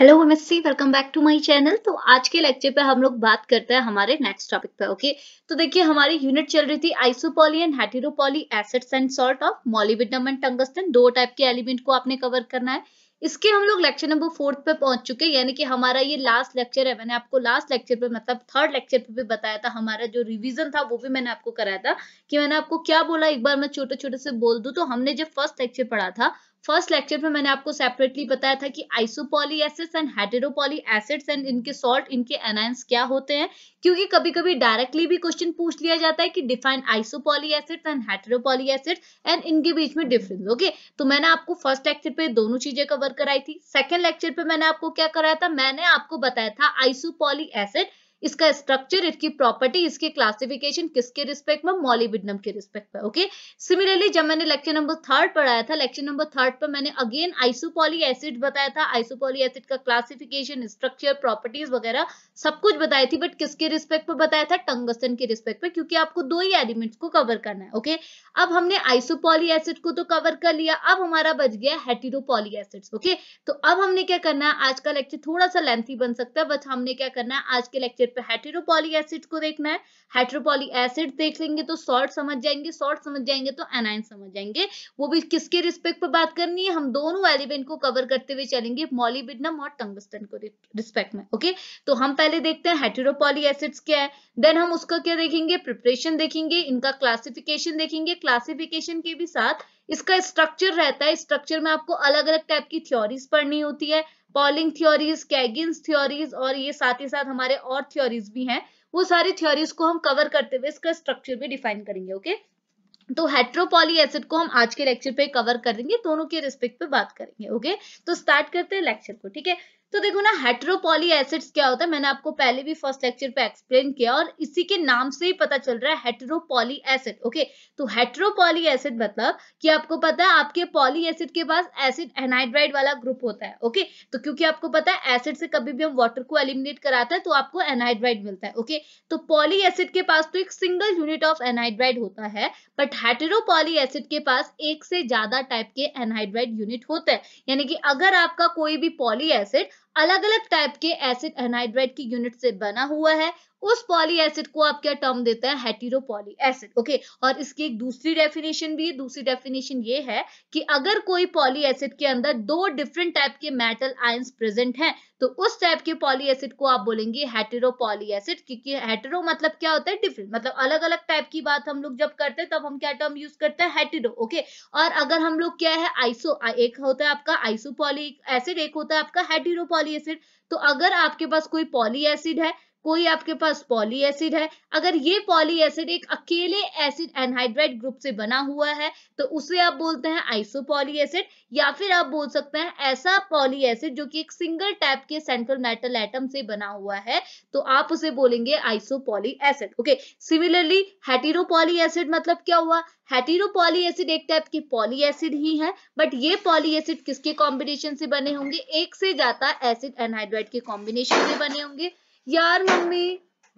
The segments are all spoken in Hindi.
Hello MSc welcome back to my channel तो आज के लेक्चर पे हम लोग बात करते हैं हमारे नेक्स्ट टॉपिक पे ओके तो देखिए हमारी यूनिट चल रही थी isopoly and heteropoly acids and salt of molybdenum and tungsten दो टाइप के एलिमेंट को आपने कवर करना है इसके हम लोग लेक्चर नंबर फोर्थ पे पहुंच चुके हैं यानी कि हमारा ये लास्ट लेक्चर है मैंने आपको लास्ट लेक्चर पे मतलब थर्ड लेक्चर पे भी बताया था हमारा जो रिवीजन था वो भी मैंने आपको कराया था कि मैंने आपको क्या बोला एक बार मैं छोटे छोटे से बोल दूं तो हमने जब फर्स्ट लेक्चर पढ़ा था फर्स्ट लेक्चर में मैंने आपको सेपरेटली बताया था कि isopoly acids and heteropoly acids and इनके सॉल्ट इनके एनायंस क्या होते हैं क्योंकि कभी कभी डायरेक्टली भी क्वेश्चन पूछ लिया जाता है कि define isopoly acids and heteropoly acids and इनके बीच में डिफरेंस ओके तो मैंने आपको फर्स्ट लेक्चर पे दोनों चीजें कवर कराई थी सेकेंड लेक्चर पे मैंने आपको क्या कराया था मैंने आपको बताया था आइसोपॉली एसिड इसका स्ट्रक्चर इसकी प्रॉपर्टी इसके क्लासिफिकेशन किसके रिस्पेक्ट में मॉलिबिडनम के रिस्पेक्ट में ओके सिमिलरली जब मैंने लेक्चर नंबर थर्ड पढ़ाया था लेक्चर नंबर थर्ड पर मैंने अगेन आइसोपॉली एसिड बताया था आइसोपॉली एसिड का क्लासिफिकेशन स्ट्रक्चर प्रॉपर्टीज वगैरह सब कुछ बताई थी बट किसके रिस्पेक्ट पर बताया था टंगस्टन के रिस्पेक्ट पर क्योंकि आपको दो ही एलिमेंट्स को कवर करना है ओके अब हमने आइसोपॉली एसिड को तो कवर कर लिया अब हमारा बच गया हेटेरोपॉली एसिड ओके तो अब हमने क्या करना है आज का लेक्चर थोड़ा सा लेंथी बन सकता है बट हमने क्या करना है आज के लेक्चर स्टेप पे हेटेरोपॉली एसिड को देखना है हेटेरोपॉली एसिड देख लेंगे तो सॉल्ट समझ जाएंगे सॉल्ट समझ जाएंगे तो एनाइन समझ जाएंगे वो भी किसके रिस्पेक्ट पर बात करनी है हम दोनों एलिमेंट को कवर करते हुए चलेंगे मॉलीबिडनम और टंगस्टन को रिस्पेक्ट में ओके तो हम पहले देखते हैं हेटेरोपॉली एसिड क्या है देन हम उसका क्या देखेंगे प्रिपरेशन देखेंगे इनका क्लासिफिकेशन देखेंगे क्लासिफिकेशन के भी साथ इसका स्ट्रक्चर रहता है स्ट्रक्चर में आपको अलग अलग टाइप की थ्योरीज पढ़नी होती है पॉलिंग थ्योरीज कैगिन्स थ्योरीज और ये साथ ही साथ हमारे और थ्योरीज भी हैं वो सारी थ्योरीज को हम कवर करते हुए इसका स्ट्रक्चर भी डिफाइन करेंगे ओके तो हेट्रोपॉली एसिड को हम आज के लेक्चर पे कवर करेंगे दोनों के रिस्पेक्ट पे बात करेंगे ओके तो स्टार्ट करते हैं लेक्चर को ठीक है तो देखो ना हेट्रोपॉली एसिड्स क्या होता है मैंने आपको पहले भी फर्स्ट लेक्चर पे एक्सप्लेन किया और इसी के नाम से ही पता चल रहा है हेट्रोपॉली एसिड ओके तो हेट्रोपॉली एसिड मतलब कि आपको पता है आपके पॉली एसिड के पास एसिड एनाइड्राइड वाला ग्रुप होता है ओके तो क्योंकि आपको पता है एसिड से कभी भी हम वाटर को एलिमिनेट कराते हैं तो आपको एनाइड्राइड मिलता है ओके तो पॉली एसिड के पास तो एक सिंगल यूनिट ऑफ एनाइड्राइड होता है बट हेट्रोपोली एसिड के पास एक से ज्यादा टाइप के एनाइड्राइड यूनिट होता है यानी कि अगर आपका कोई भी पॉली एसिड अलग अलग टाइप के एसिड एनाइड्रेट की यूनिट से बना हुआ है उस पॉली एसिड को आप क्या टर्म देते हैं हेटीरोपोली एसिड ओके और इसकी एक दूसरी डेफिनेशन भी है दूसरी डेफिनेशन ये है कि अगर कोई पॉली एसिड के अंदर दो डिफरेंट टाइप के मेटल आयंस प्रेजेंट हैं तो उस टाइप के पॉली एसिड को आप बोलेंगे हेटेरोपॉली एसिड क्योंकि हेटेरो मतलब क्या होता है डिफरेंट मतलब अलग अलग टाइप की बात हम लोग जब करते हैं तब हम क्या टर्म यूज करते हैं हेटेरो ओके और अगर हम लोग क्या है आइसो एक होता है आपका आइसोपॉली एसिड एक होता है आपका हेटेरोपॉली एसिड तो अगर आपके पास कोई पॉली एसिड है कोई आपके पास पॉली एसिड है अगर ये पॉली एसिड एक अकेले एसिड एनहाइड्राइड ग्रुप से बना हुआ है तो उसे आप बोलते हैं आइसोपॉली एसिड या फिर आप बोल सकते हैं ऐसा पॉली एसिड जो कि एक सिंगल टाइप के सेंट्रल मेटल एटम से बना हुआ है तो आप उसे बोलेंगे isopoly acid okay similarly heteropoly acid मतलब क्या हुआ हेटीरोपॉली एसिड एक टाइप की पॉली एसिड ही है बट ये पॉली एसिड किसके कॉम्बिनेशन से बने होंगे एक से ज्यादा एसिड एनहाइड्राइड के कॉम्बिनेशन से बने होंगे यार मम्मी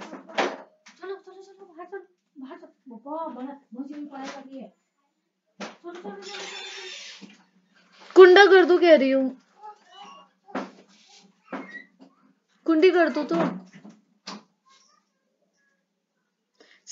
चलो चलो चलो बाहर बाहर बाबा मुझे भी कुंडा कर दो कह रही हूँ कुंडी कर दो तो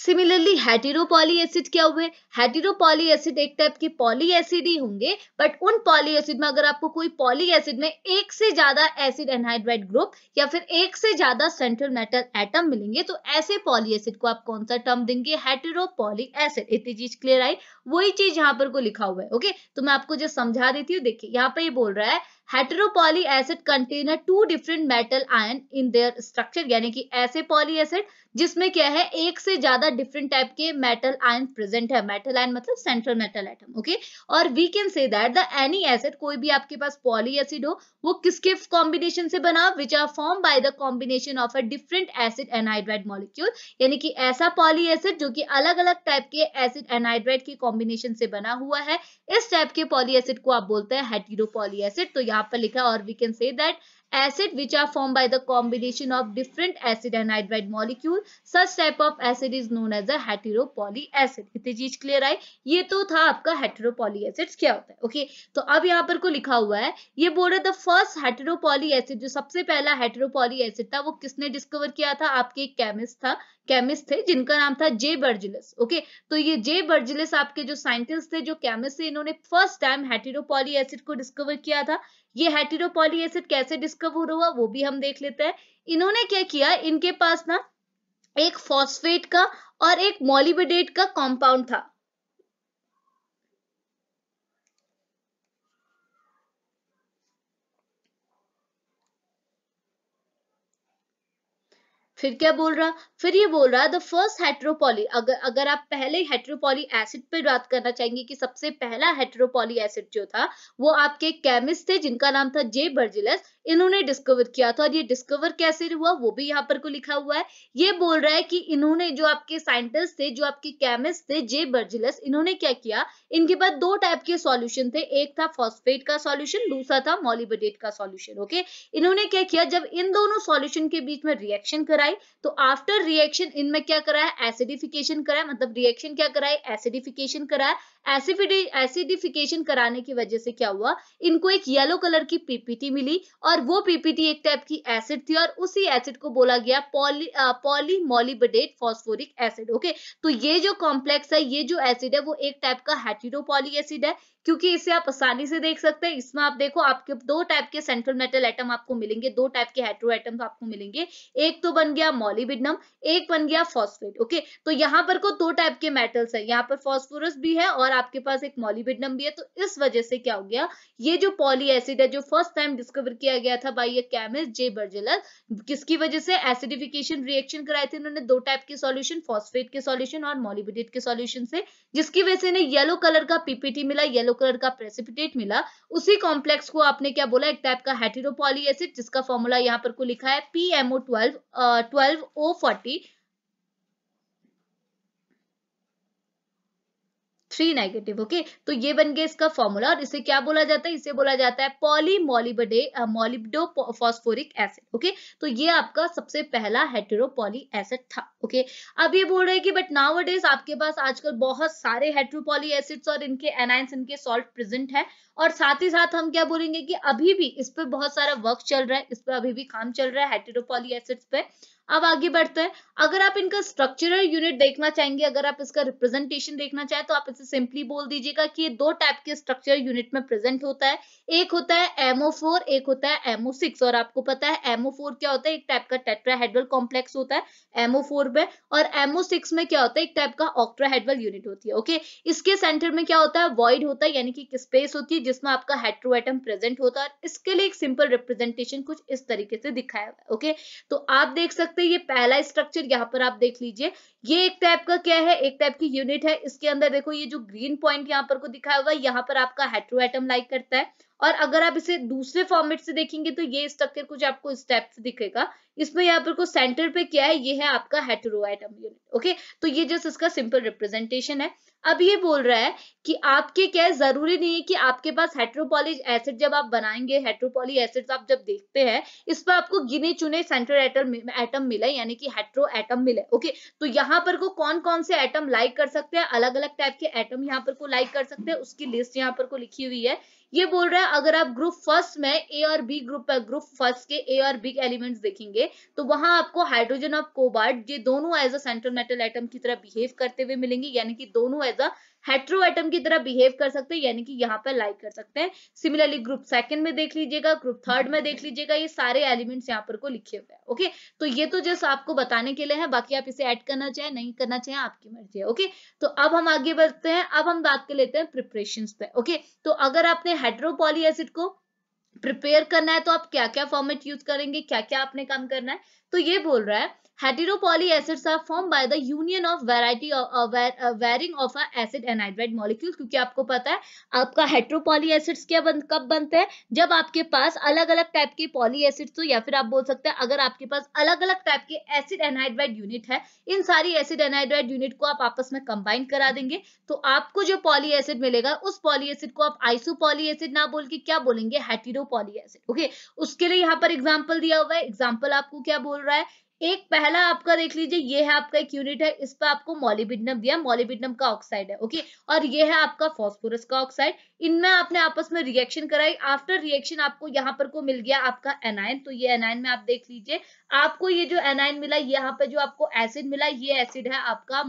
सिमिलरली हेटीरोपोली एसिड क्या हुए हेटेरोपॉली एसिड एक टाइप की पॉली एसिड ही होंगे बट उन पॉली एसिड में अगर आपको कोई पॉली एसिड में एक से ज्यादा एसिड एनहाइड्राइड ग्रुप या फिर एक से ज्यादा सेंट्रल मेटल एटम मिलेंगे तो ऐसे पॉली एसिड को आप कौन सा टर्म देंगे हेटेरोपॉली एसिड इतनी चीज क्लियर आई वही चीज यहाँ पर को लिखा हुआ है ओके तो मैं आपको जो समझा देती हूँ देखिए यहाँ पर ये बोल रहा है heteropoly acid container two different metal ion in their structure यानी कि ऐसे पॉली एसिड जिसमें क्या है एक से ज्यादा डिफरेंट टाइप के मेटल आयन प्रेजेंट है मेटल आयन मतलब सेंट्रल मेटल एटम ओके और we can say that the any acid कोई भी आपके पास पॉली एसिड हो वो किसके कॉम्बिनेशन से बना which are form by the combination of a different acid anhydride molecule यानी कि ऐसा पॉली एसिड जो कि अलग अलग टाइप के एसिड एनहाइड्राइड के कॉम्बिनेशन से बना हुआ है इस टाइप के पॉली एसिड को आप बोलते हैं हेटीरो पॉली एसिड तो यहाँ यहाँ पर लिखा और we can say that acid which are form by the combination of different acid and hydride molecule such type of acid is known as heteropoly acid acid इतनी चीज क्लियर आई ये तो था आपका हेटेरोपोली एसिड क्या होता है ओके okay, तो अब यहाँ पर को लिखा हुआ है ये बोल रहा द फर्स्ट हेटेरोपोली एसिड जो सबसे पहला हेटेरोपोली एसिड था वो किसने डिस्कवर किया था आपके एक केमिस्ट था केमिस्ट थे जिनका नाम था जे बर्जिलस ओके तो ये जे बर्जिलस आपके जो साइंटिस्ट थे जो केमिस्ट थे इन्होंने फर्स्ट टाइम हेटेरोपोली एसिड को डिस्कवर किया था ये हेटीरोपोली एसिड कैसे डिस्कवर हुआ वो भी हम देख लेते हैं इन्होंने क्या किया इनके पास ना एक फॉस्फेट का और एक मोलिबेडेट का कॉम्पाउंड था फिर क्या बोल रहा फिर ये बोल रहा है द फर्स्ट हेट्रोपोली अगर अगर आप पहले हेट्रोपोली एसिड पे बात करना चाहेंगे कि सबसे पहला हेट्रोपोली एसिड जो था वो आपके केमिस्ट थे जिनका नाम था जे बर्जिलस इन्होंने डिस्कवर किया था और ये डिस्कवर कैसे हुआ वो भी यहाँ पर को लिखा हुआ है ये बोल रहा है कि इन्होंने जो आपके साइंटिस्ट थे जो आपके केमिस्ट थे जे बर्जिलस इन्होंने क्या किया इनके पास दो टाइप के सॉल्यूशन थे एक था फॉस्फेट का सॉल्यूशन दूसरा था मॉलिबेट का सॉल्यूशन ओके इन्होंने क्या किया जब इन दोनों सॉल्यूशन के बीच में रिएक्शन कराई तो आफ्टर रिएक्शन इनमें क्या कराया एसिडिफिकेशन कराया मतलब रिएक्शन क्या कराई एसिडिफिकेशन कराया एसिडिफिकेशन कराने की वजह से क्या हुआ इनको एक येलो कलर की पीपीटी मिली और वो पीपीटी एक टाइप की एसिड थी और उसी एसिड को बोला गया पॉलीमोलिबेट फॉस्फोरिक एसिड ओके तो ये जो कॉम्प्लेक्स है ये जो एसिड है वो एक टाइप का हेटेरोपॉली एसिड है क्योंकि इसे आप आसानी से देख सकते हैं इसमें आप देखो आपके दो टाइप के सेंट्रल मेटल एटम आपको मिलेंगे दो टाइप के हाइड्रो तो एटम आपको मिलेंगे एक तो बन गया मोलिबिडनम एक बन गया फॉस्फेट ओके तो यहाँ पर को दो टाइप के मेटल्स है यहाँ पर फॉस्फोरस भी है और आपके पास एक मॉलीबिडनम भी है तो इस वजह से क्या हो गया ये जो पॉली एसिड है जो फर्स्ट टाइम डिस्कवर किया गया था बाई ए केमिस्ट जे बर्जेलर किसकी वजह से एसिडिफिकेशन रिएक्शन कराए थे उन्होंने दो टाइप के सोल्यूशन फॉस्फेट के सोल्यूशन और मोलिबिडेट के सोल्यूशन से जिसकी वजह से इन्हें येलो कलर का पीपीटी मिला येलो येलो कलर का प्रेसिपिटेट मिला उसी कॉम्प्लेक्स को आपने क्या बोला एक टाइप का हेटेरोपोली एसिड जिसका फॉर्मूला यहाँ पर को लिखा है P MO twelve twelve O forty three negative okay तो ये बन गया इसका फॉर्मूला और इसे क्या बोला जाता है इसे बोला जाता है poly molybde molybdo phosphoric acid okay तो ये आपका सबसे पहला हेट्रोपोली एसिड था ओके okay? अब ये बोल रहे हैं कि बट नाव डेज आपके पास आजकल बहुत सारे हेट्रोपोली एसिड्स और इनके एनाइंस इनके सॉल्ट प्रेजेंट है और साथ ही साथ हम क्या बोलेंगे कि अभी भी इस पर बहुत सारा वर्क चल रहा है इस पर अभी भी काम चल रहा है हेट्रोपोली एसिड्स पे अब आगे बढ़ते हैं अगर आप इनका स्ट्रक्चरल यूनिट देखना चाहेंगे अगर आप इसका रिप्रेजेंटेशन देखना चाहे तो आप इसे सिंपली बोल दीजिएगा कि ये दो टाइप के स्ट्रक्चर यूनिट में प्रेजेंट होता है एक होता है एमओ फोर एक होता है एमओ सिक्स और आपको पता है एमओ फोर क्या होता है एक टाइप का टेट्राहेड्रल कॉम्प्लेक्स होता है एमओ फोर में और एमओ सिक्स में क्या होता है एक टाइप का ऑक्ट्राहेड्रल यूनिट होती है ओके इसके सेंटर में क्या होता है वॉइड होता है यानी कि एक स्पेस होती है जिसमें आपका हेट्रोएटम प्रेजेंट होता है और इसके लिए एक सिंपल रिप्रेजेंटेशन कुछ इस तरीके से दिखाया हुआ है ओके तो आप देख सकते सकते हैं ये पहला स्ट्रक्चर यहाँ पर आप देख लीजिए ये एक टाइप का क्या है एक टाइप की यूनिट है इसके अंदर देखो ये जो ग्रीन पॉइंट यहाँ पर को दिखाया हुआ है यहाँ पर आपका हेट्रो एटम लाइक करता है और अगर आप इसे दूसरे फॉर्मेट से देखेंगे तो ये स्ट्रक्चर कुछ आपको इस टाइप से दिखेगा इसमें यहाँ पर को सेंटर पे क्या है ये है आपका हेट्रो एटम यूनिट ओके तो ये जस्ट इसका सिंपल रिप्रेजेंटेशन है अब ये बोल रहा है कि आपके क्या है जरूरी नहीं है कि आपके पास हेट्रोपोलिज एसिड जब आप बनाएंगे हेट्रोपोली एसिड आप जब देखते हैं इस पर आपको गिने चुने सेंट्रल एटम एटम मिले यानी कि हेट्रो एटम मिले ओके तो यहाँ पर को कौन कौन से एटम लाइक कर सकते हैं अलग अलग टाइप के एटम यहाँ पर को लाइक कर सकते हैं उसकी लिस्ट यहाँ पर को लिखी हुई है ये बोल रहा है अगर आप ग्रुप फर्स्ट में ए और बी ग्रुप ग्रुप फर्स्ट के ए और बी एलिमेंट्स देखेंगे तो वहां आपको हाइड्रोजन और कोबार्ट ये दोनों as a central metal atom की तरह बिहेव करते हुए मिलेंगे यानी कि दोनों एज अ हेट्रो एटम की तरह बिहेव कर सकते हैं यानी कि यहाँ पर लाइक कर सकते हैं सिमिलरली ग्रुप सेकंड में देख लीजिएगा ग्रुप थर्ड में देख लीजिएगा ये सारे एलिमेंट्स यहाँ पर को लिखे हुए हैं ओके तो ये तो जस्ट आपको बताने के लिए है बाकी आप इसे ऐड करना चाहे नहीं करना चाहे आपकी मर्जी है ओके तो अब हम आगे बढ़ते हैं अब हम बात कर लेते हैं प्रिपरेशन पे ओके तो अगर आपने हाइड्रोपॉली एसिड को प्रिपेयर करना है तो आप क्या क्या फॉर्मेट यूज करेंगे क्या क्या आपने काम करना है तो ये बोल रहा है heteropoly acids are form by the union of variety of uh, uh, varying of a acid anhydride molecule क्योंकि आपको पता है आपका heteropoly एसिड्स क्या बन कब बनते हैं जब आपके पास अलग अलग टाइप के पॉली एसिड्स हो या फिर आप बोल सकते हैं अगर आपके पास अलग अलग टाइप के एसिड एनहाइड्राइड यूनिट है इन सारी एसिड एनहाइड्राइड यूनिट को आप आपस में कंबाइन करा देंगे तो आपको जो पॉली एसिड मिलेगा उस पॉली एसिड को आप आइसोपॉली एसिड ना बोल के क्या बोलेंगे हेटेरोपॉली एसिड ओके उसके लिए यहाँ पर एग्जाम्पल दिया हुआ है एग्जाम्पल आपको क्या बोल राय एक पहला आपका देख लीजिए ये है आपका एक यूनिट है इस पर आपको मॉलिबिडनम दिया मॉलिबिडनम का ऑक्साइड है ओके और ये है आपका फॉस्फोरस का ऑक्साइड इनमें आपने आपस में रिएक्शन कराई आफ्टर रिएक्शन आपको यहाँ पर को मिल गया आपका एनायन तो ये एनायन में आप देख लीजिए आपको ये जो एनायन मिला यहाँ पर जो आपको एसिड मिला ये एसिड है आपका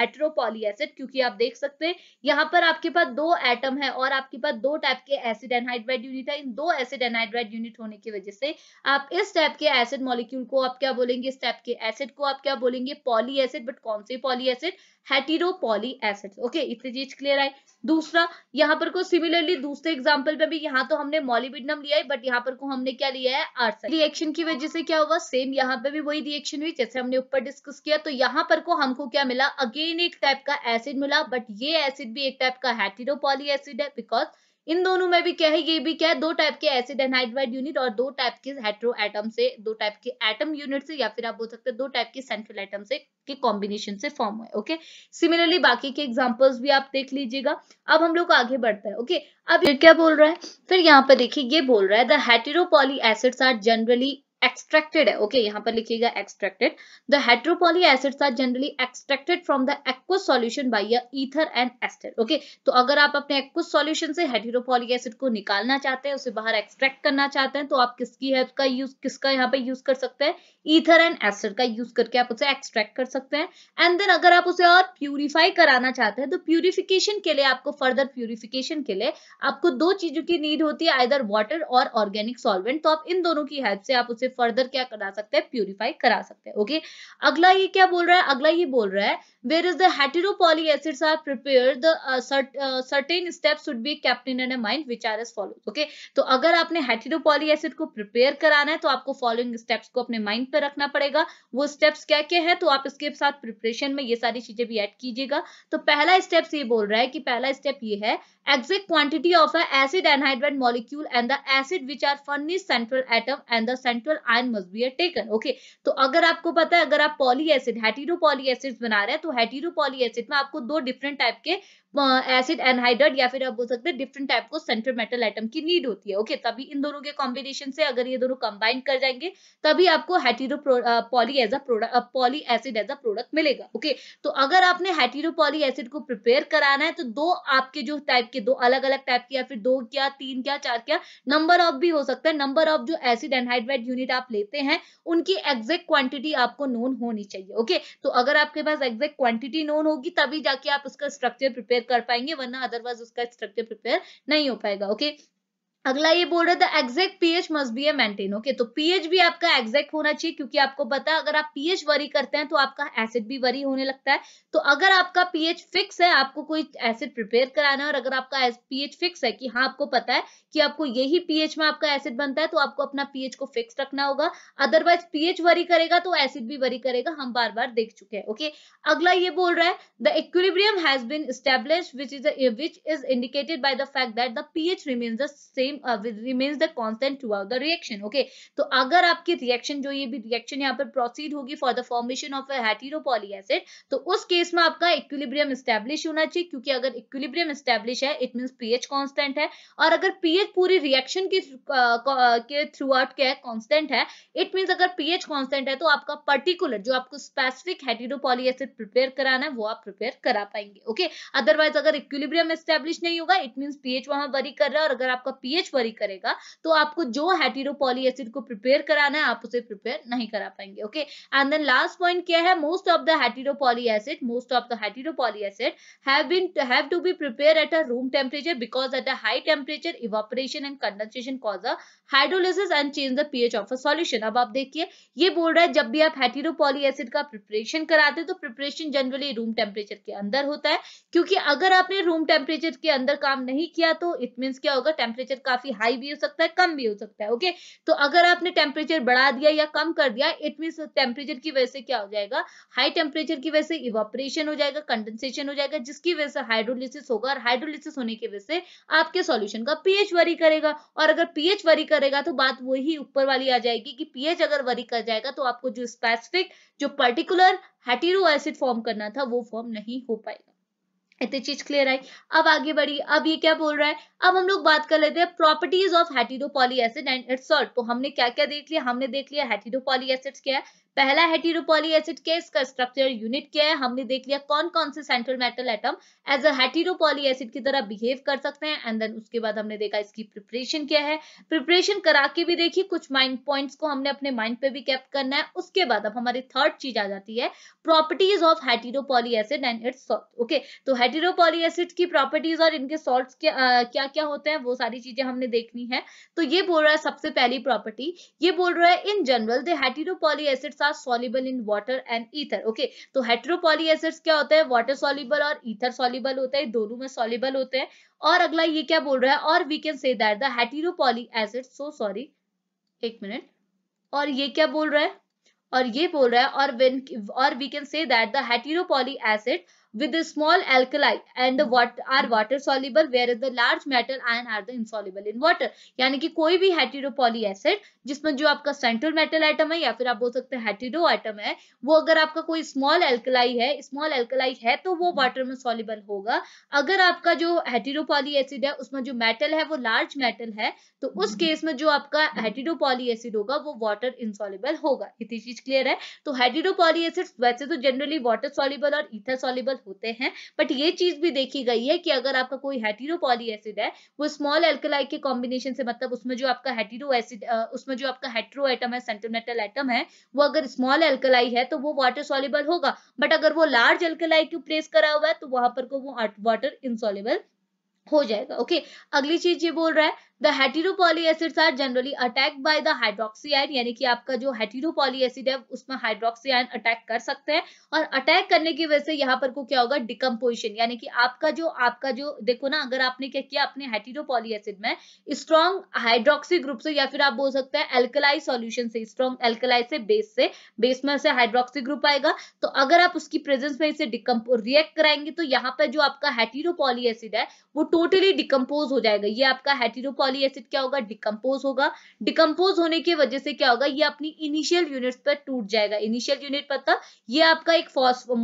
हेट्रोपोली एसिड क्योंकि आप देख सकते हैं यहाँ पर आपके पास दो एटम है और आपके पास दो टाइप के एसिड एनहाइड्राइड यूनिट है इन दो एसिड एनहाइड्राइड यूनिट होने की वजह से आप इस टाइप के एसिड मॉलिक्यूल को आप क्या बोले बोलेंगे इस टाइप के एसिड को आप क्या बोलेंगे पॉली एसिड बट कौन से poly acid heteropoly acid okay इतनी चीज क्लियर आई दूसरा यहाँ पर को सिमिलरली दूसरे एग्जाम्पल पे भी यहाँ तो हमने मॉलिबिडनम लिया है बट यहाँ पर को हमने क्या लिया है आर्सन रिएक्शन की वजह से क्या हुआ सेम यहाँ पे भी वही रिएक्शन हुई जैसे हमने ऊपर डिस्कस किया तो यहाँ पर को हमको क्या मिला अगेन एक टाइप का एसिड मिला बट ये एसिड भी एक टाइप का हैटीरो पॉली एसिड है बिकॉज इन दोनों में भी क्या है ये भी क्या है दो टाइप के एसिड एनहाइड्राइड यूनिट और दो टाइप के हेट्रो एटम से दो टाइप के एटम यूनिट से या फिर आप बोल सकते हैं दो टाइप के सेंट्रल एटम से के कॉम्बिनेशन से फॉर्म हुए ओके सिमिलरली बाकी के एग्जांपल्स भी आप देख लीजिएगा अब हम लोग आगे बढ़ते हैं ओके अब ये क्या बोल रहा है फिर यहाँ पर देखिए ये बोल रहा है the heteropoly acids are generally extracted है ओके okay, यहाँ पर लिखिएगा extracted the hydropoly acids are generally extracted from the aqueous solution by ether and ester okay तो अगर आप अपने एक्वस सॉल्यूशन से हाइड्रोपोलिक एसिड को निकालना चाहते हैं उसे बाहर एक्सट्रैक्ट करना चाहते हैं तो आप किसकी हेल्प का यूज किसका यहाँ पे यूज कर सकते हैं ईथर एंड एस्टर का यूज करके आप उसे एक्सट्रैक्ट कर सकते हैं एंड देन अगर आप उसे और प्यूरिफाई कराना चाहते हैं तो प्यूरिफिकेशन के लिए आपको फर्दर प्यूरिफिकेशन के लिए आपको दो चीजों की नीड होती है आइदर वाटर और ऑर्गेनिक सॉल्वेंट तो आप इन दोनों की हेल्प से आप उसे फर्दर क्या करा सकते हैं प्यूरिफाई करा सकते हैं ओके अगला ये क्या बोल रहा है अगला ये बोल रहा है वेर इज दैटेरोपोली heteropoly acids are prepare certain step should be kept in an mind which are as follow okay तो अगर आपने हेटेरोपोली एसिड को प्रिपेयर कराना है तो आपको फॉलोइंग स्टेप्स को अपने माइंड पर रखना पड़ेगा वो स्टेप्स क्या क्या है तो आप इसके साथ प्रिपरेशन में ये सारी चीजें भी ऐड कीजिएगा तो पहला स्टेप ये बोल रहा है कि पहला स्टेप ये है exact quantity of acid anhydrate molecule and the acid which are are central atom and and the natural ion must be taken okay तो अगर आपको पता है अगर आप पॉली एसिड हेटीरोपॉली एसिड बना रहे हैं तो हेटीरोपॉली एसिड में आपको दो डिफरेंट टाइप के एसिड एनहाइड्रेट या फिर आप बोल सकते हैं डिफरेंट टाइप को सेंटर मेटल आइटम की नीड होती है ओके okay, तभी इन दोनों के कॉम्बिनेशन से अगर ये दोनों कंबाइन कर जाएंगे तभी आपको heteropoly as a product poly acid as a product मिलेगा ओके okay, तो अगर आपने हेटीरो पॉली एसिड को प्रिपेयर कराना है तो दो आपके जो टाइप के दो अलग अलग टाइप के या फिर दो क्या तीन क्या चार क्या नंबर ऑफ भी हो सकता है नंबर ऑफ जो एसिड एनहाइड्रेट यूनिट आप लेते हैं उनकी एग्जैक्ट क्वांटिटी आपको नोन होनी चाहिए ओके okay? तो अगर आपके पास एग्जैक्ट क्वांटिटी नोन होगी तभी जाके आप उसका स्ट्रक्चर प्रिपेयर कर पाएंगे वरना अदरवाइज उसका स्ट्रक्चर प्रिपेयर नहीं हो पाएगा ओके अगला ये बोल रहा था exact pH must be a maintain okay तो पीएच भी आपका एग्जैक्ट होना चाहिए क्योंकि आपको पता है अगर आप पीएच वरी करते हैं तो आपका एसिड भी वरी होने लगता है तो अगर आपका पीएच फिक्स है आपको कोई एसिड प्रिपेयर कराना है और अगर आपका पीएच फिक्स है कि हाँ आपको पता है कि आपको यही पीएच में आपका एसिड बनता है तो आपको अपना पीएच को फिक्स रखना होगा अदरवाइज पीएच वरी करेगा तो एसिड भी वरी करेगा हम बार बार देख चुके हैं ओके अगला ये बोल रहा है the equilibrium has been establish which is which is indicated by the fact that the pH remains the same remains the constant टू आउट द रिएक्शन ओके तो अगर आपकी रिएक्शन जो ये भी रिएक्शन यहाँ पर प्रोसीड होगी for the formation of heteropoly acid तो उस केस में आपका इक्विलिब्रियम स्टैब्लिश होना चाहिए क्योंकि अगर इक्विलिब्रियम स्टैब्लिश है इट मीन पीएच कॉन्स्टेंट है और अगर पीएच पूरी रिएक्शन की uh, uh, के थ्रू आउट क्या है कॉन्स्टेंट है इट मीन्स अगर पीएच कॉन्स्टेंट है तो आपका पर्टिकुलर जो आपको स्पेसिफिक हेटीरोपॉली एसिड प्रिपेयर कराना है वो आप प्रिपेयर करा पाएंगे ओके अदरवाइज अगर इक्विलिब्रियम स्टैब्लिश नहीं होगा इट मीन्स पीएच वहां वरी कर रहा है और अगर आपका पीएच एच वरी करेगा तो आपको जो हेटीरोपॉली एसिड को प्रिपेयर कराना है आप उसे प्रिपेयर नहीं करा पाएंगे okay and then last point क्या है most of the heteropoly acid most of the heteropoly acid have been have to be prepare at a room temperature because at a high temperature evaporation and condensation cause a hydrolysis and change the pH of a solution अब आप देखिए ये बोल रहा है जब भी आप हेटीरोपॉली एसिड का प्रिपरेशन कराते हैं तो प्रिपरेशन जनरली रूम टेम्परेचर के अंदर होता है क्योंकि अगर आपने रूम टेम्परेचर के अंदर काम नहीं किया तो इट मींस क्या होगा टेम्परेचर का काफी हाई भी हो सकता है कम भी हो सकता है ओके तो अगर आपने टेम्परेचर बढ़ा दिया या कम कर दिया इट मीन टेम्परेचर की वजह से क्या हो जाएगा हाई टेम्परेचर की वजह से इवापोरेशन हो जाएगा कंडेंसेशन हो जाएगा जिसकी वजह से हाइड्रोलिसिस होगा और हाइड्रोलिसिस होने की वजह से आपके सोल्यूशन का पीएच वरी करेगा और अगर पीएच वरी करेगा तो बात वही ऊपर वाली आ जाएगी कि पीएच अगर वरी कर जाएगा तो आपको जो स्पेसिफिक जो पर्टिकुलर हेटीरो एसिड फॉर्म करना था वो फॉर्म नहीं हो पाएगा इतनी चीज क्लियर आई अब आगे बढ़ी अब ये क्या बोल रहा है अब हम लोग बात कर लेते हैं properties of heteropoly acid and its salt तो हमने क्या क्या देख लिया हमने देख लिया हेटिडोपॉली एसिड क्या है पहला हेटिडोपॉली एसिड क्या है इसका स्ट्रक्चर यूनिट क्या है हमने देख लिया कौन कौन से central metal atom as a heteropoly acid की तरह बिहेव कर सकते हैं एंड देन उसके बाद हमने देखा इसकी प्रिपरेशन क्या है प्रिपरेशन करा के भी देखिए कुछ माइंड पॉइंट्स को हमने अपने माइंड पे भी कैप्ट करना है उसके बाद अब हमारी थर्ड चीज आ जाती है properties of heteropoly acid and its salt okay तो हेटेरोपॉली एसिड की प्रॉपर्टीज और इनके सॉल्ट क्या क्या होते हैं वो सारी चीजें हमने देखनी है तो ये बोल रहा है सबसे पहली प्रॉपर्टी ये बोल रहा है in general the heteropoly acids are soluble in water and ether okay तो हेटेरोपॉली एसिड्स क्या होते हैं वाटर सॉलिबल और ईथर सॉलिबल होते हैं दोनों में सॉलिबल होते हैं और अगला ये क्या बोल रहा है और we can say that the heteropoly acid so sorry एक मिनट और ये क्या बोल रहा है और ये बोल रहा है और वेन और we can say that the heteropoly acid with the small alkali and the what are water soluble whereas the large metal ion are the insoluble in water यानी कि कोई भी हेटेरोपॉली एसिड जिसमें जो आपका सेंट्रल मेटल आइटम है या फिर आप बोल सकते हैं हेटेरो आइटम है वो अगर आपका कोई स्मॉल एल्कलाई है स्मॉल एल्कलाई है तो वो वाटर में सॉल्युबल होगा अगर आपका जो हेटेरोपॉली एसिड है उसमें जो मेटल है वो लार्ज मेटल है तो उस केस में जो आपका हेटेरोपॉली एसिड होगा वो वाटर इनसॉल्युबल होगा इतनी चीज क्लियर है तो हेटेरोपॉली एसिड वैसे तो जनरली वाटर सॉल्युबल और ईथर सॉल्युबल होते हैं बट ये चीज भी देखी गई है कि अगर आपका कोई हेटीरोपॉली एसिड है वो स्मॉल एल्कोलाइट के कॉम्बिनेशन से मतलब उसमें जो आपका हेटीरो एसिड उसमें जो आपका हेट्रो एटम है सेंटिमेटल एटम है वो अगर स्मॉल एल्कोलाई है तो वो वाटर सॉलिबल होगा बट अगर वो लार्ज एल्कोलाई को प्लेस करा हुआ है तो वहां पर को वो वाटर इनसॉलिबल हो जाएगा ओके अगली चीज ये बोल रहा है the heteropoly acids are generally attack by the hydroxy ion यानी कि आपका जो हेटीरोपॉली एसिड है उसमें हाइड्रोक्सीआइन अटैक कर सकते हैं और अटैक करने की वजह से यहाँ पर को क्या होगा डिकम्पोजिशन यानी कि आपका जो आपका जो देखो ना अगर आपने क्या किया अपने हेटीरोपॉली एसिड में स्ट्रॉन्ग हाइड्रोक्सी ग्रुप से या फिर आप बोल सकते हैं एल्कलाई सोल्यूशन से स्ट्रॉन्ग एल्कलाई से बेस से बेस में से हाइड्रोक्सी ग्रुप आएगा तो अगर आप उसकी प्रेजेंस में इसे डिकम्पो रिएक्ट कराएंगे तो यहाँ पर जो आपका हेटीरोपोली एसिड है वो टोटली डिकम्पोज हो जाएगा ये आपका हेटीरोपॉली पॉली एसिड क्या होगा डिकम्पोज होगा डिकम्पोज होने की वजह से क्या होगा ये अपनी इनिशियल यूनिट पर टूट जाएगा इनिशियल यूनिट मतलब ये आपका एक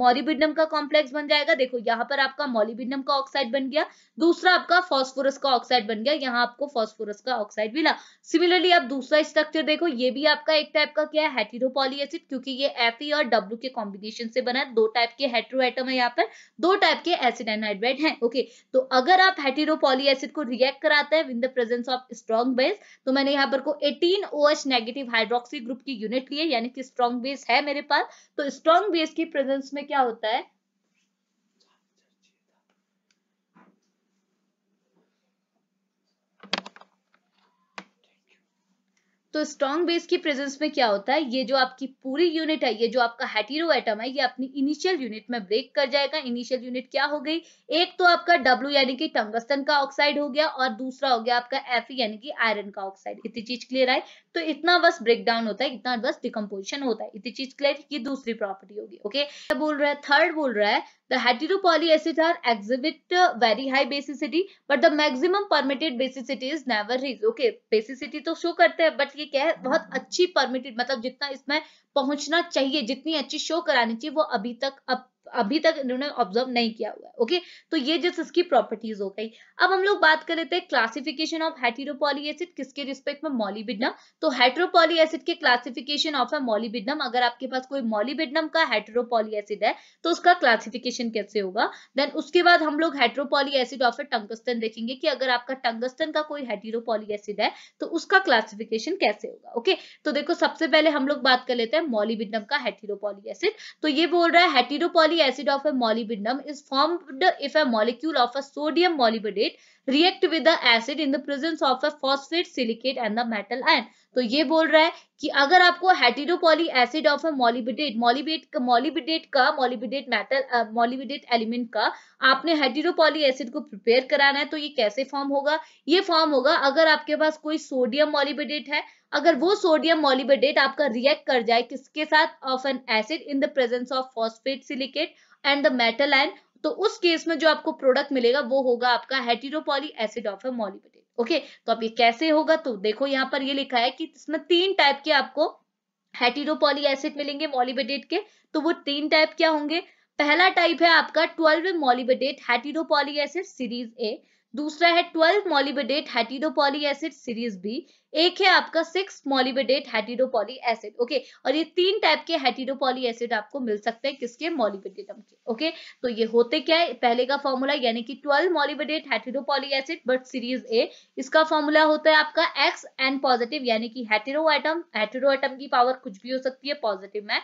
मॉलिबिडम का कॉम्प्लेक्स बन जाएगा देखो यहाँ पर आपका मॉलिबिडम का ऑक्साइड बन गया दूसरा आपका फॉस्फोरस का ऑक्साइड बन गया यहाँ आपको फॉस्फोरस का ऑक्साइड मिला सिमिलरली आप दूसरा स्ट्रक्चर देखो ये भी आपका एक टाइप का क्या है हेटेरोपॉली एसिड क्योंकि ये एफ और डब्ल्यू के कॉम्बिनेशन से बना दो टाइप के हेट्रो एटम है यहाँ पर दो टाइप के एसिड एनहाइड्राइड है ओके तो अगर आप हेटेरोपॉली एसिड को रिएक्ट कराते हैं when the present presence of strong base तो मैंने यहाँ पर को 18 OH नेगेटिव हाइड्रोक्सी ग्रुप की यूनिट ली है यानी कि स्ट्रॉन्ग बेस है मेरे पास तो स्ट्रॉन्ग बेस की प्रेजेंस में क्या होता है स्ट्रॉन्ग तो बेस की प्रेजेंस में क्या होता है ये जो आपकी पूरी यूनिट है ये जो आपका हेटीरो एटम है ये अपनी इनिशियल यूनिट में ब्रेक कर जाएगा इनिशियल यूनिट क्या हो गई एक तो आपका डब्ल्यू यानी कि टंगस्टन का ऑक्साइड हो गया और दूसरा हो गया आपका एफ यानी कि आयरन का ऑक्साइड इतनी चीज क्लियर आई तो इतना बस ब्रेक डाउन होता है इतना बस डिकम्पोजिशन होता है इतनी चीज क्लियर ये दूसरी प्रॉपर्टी होगी ओके बोल रहा है थर्ड बोल रहा है The heteropoly acids are exhibit very high basicity, but the maximum permitted basicity is never reached. Okay, basicity to show karte hai but ye kya hai bahut अच्छी permitted matlab jitna isme pahunchna chahiye jitni अच्छी show karani chahiye wo abhi tak ab अभी तक इन्होंने ऑब्जर्व नहीं किया हुआ है ओके तो ये जस्ट इसकी प्रॉपर्टीज हो गई अब हम लोग बात कर लेते हैं क्लासिफिकेशन ऑफ हेटेरोपॉली एसिड किसके रिस्पेक्ट में मॉलीबिडनम तो हेटेरोपॉली एसिड के क्लासिफिकेशन ऑफ है मॉलीबिडनम अगर आपके पास कोई मॉलीबिडनम का हेटेरोपॉली एसिड है तो उसका क्लासिफिकेशन कैसे होगा देन उसके बाद हम लोग heteropoly acid of a tungsten देखेंगे कि अगर आपका टंगस्टन का कोई हेटेरोपॉली एसिड है तो उसका क्लासिफिकेशन कैसे होगा ओके तो देखो सबसे पहले हम लोग बात कर लेते हैं मॉलीबिडनम का हेटेरोपॉली एसिड तो ये बोल रहा है heteropoly acid of a molybdenum is formed if a molecule of a sodium molybdate react with the acid in the presence of a phosphate silicate and the metal ion तो ये बोल रहा है कि अगर आपको हेटिडोपॉली एसिड ऑफ अ मॉलिबिडेट मॉलिबेट मॉलिबिडेट का मॉलिबिडेट मेटल मॉलिबिडेट एलिमेंट का आपने हेटिडोपॉली एसिड को प्रिपेयर कराना है तो ये कैसे फॉर्म होगा ये फॉर्म होगा अगर आपके पास कोई सोडियम मॉलिबिडेट है अगर वो सोडियम मोलिबेडेट आपका रिएक्ट कर जाए किसके साथ of an acid in the presence of phosphate silicate and the metal ion तो उस केस में जो आपको प्रोडक्ट मिलेगा वो होगा आपका heteropoly acid of a molybdate okay तो अब ये कैसे होगा तो देखो यहाँ पर ये लिखा है कि इसमें तीन टाइप के आपको हेटीरोपोली एसिड मिलेंगे मोलिबेडेट के तो वो तीन टाइप क्या होंगे पहला टाइप है आपका twelve molybdate heteropoly acid series A दूसरा है twelve molybdate heteropoly acid series B एक है आपका six molybdate heteropoly acid okay और ये तीन टाइप के हैटिडोपॉली एसिड आपको मिल सकते हैं किसके मोलिबेडेटम के ओके तो ये होते क्या है पहले का फॉर्मूला यानी कि twelve molybdate heteropoly acid but series A इसका फॉर्मूला होता है आपका एक्स एंड पॉजिटिव यानी कि हेटेरो आइटम हेटेरो एटम की पावर कुछ भी हो सकती है पॉजिटिव में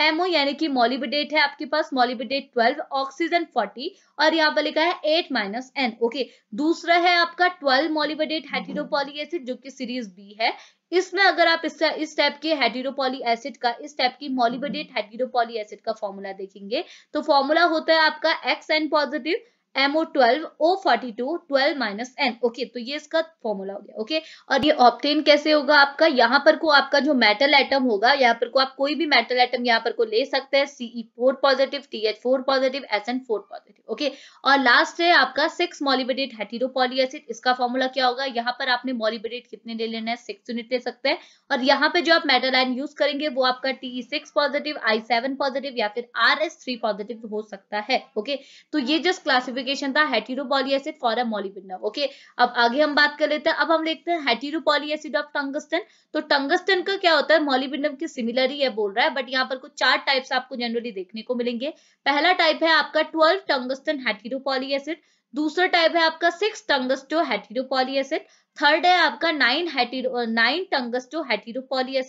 एमओ यानी कि मोलिबिडेट है आपके पास मोलिबिडेट 12 ऑक्सीजन 40 और यहाँ पर लिखा है 8 माइनस एन ओके दूसरा है आपका 12 मोलिबिडेट हेटेरोपॉली एसिड जो कि सीरीज बी है इसमें अगर आप इस इस टाइप के हेटेरोपॉली एसिड का इस टाइप की मोलिबिडेट हेटेरोपॉली एसिड का फॉर्मूला देखेंगे तो फॉर्मूला होता है आपका X N positive MO twelve O forty two twelve minus N okay तो ये इसका फॉर्मूला हो गया ओके okay? और ये ऑप्टेन कैसे होगा आपका यहाँ पर को आपका जो मेटल एटम होगा यहाँ पर को आप कोई भी मेटल एटम यहाँ पर को ले सकते हैं CE four positive T H four positive S N four positive okay और लास्ट है आपका सिक्स मॉलिबेडेट हेटीरोपॉली एसिड इसका फॉर्मूला क्या होगा यहाँ पर आपने मॉलिबेडेट कितने ले लेना है सिक्स यूनिट ले सकते हैं और यहाँ पे जो आप मेटल आइन यूज करेंगे वो आपका TE six positive I seven positive या फिर आर एस थ्री पॉजिटिव हो सकता है ओके okay? तो ये जस्ट क्लासिफिक क्लासिफिकेशन था हेटीरोपॉली फॉर अ मोलिबिनम ओके अब आगे हम बात कर लेते हैं अब हम देखते हैं हेटीरोपॉली ऑफ टंगस्टन तो टंगस्टन का क्या होता है मोलिबिनम की सिमिलर ही है बोल रहा है बट यहाँ पर कुछ चार टाइप्स आपको जनरली देखने को मिलेंगे पहला टाइप है आपका ट्वेल्व टंगस्टन हेटीरोपॉली दूसरा टाइप है आपका सिक्स टंगस्टो हेटीरोपॉली थर्ड है आपका नाइन हेटीरो नाइन टंगस्टो हेटीरोपॉली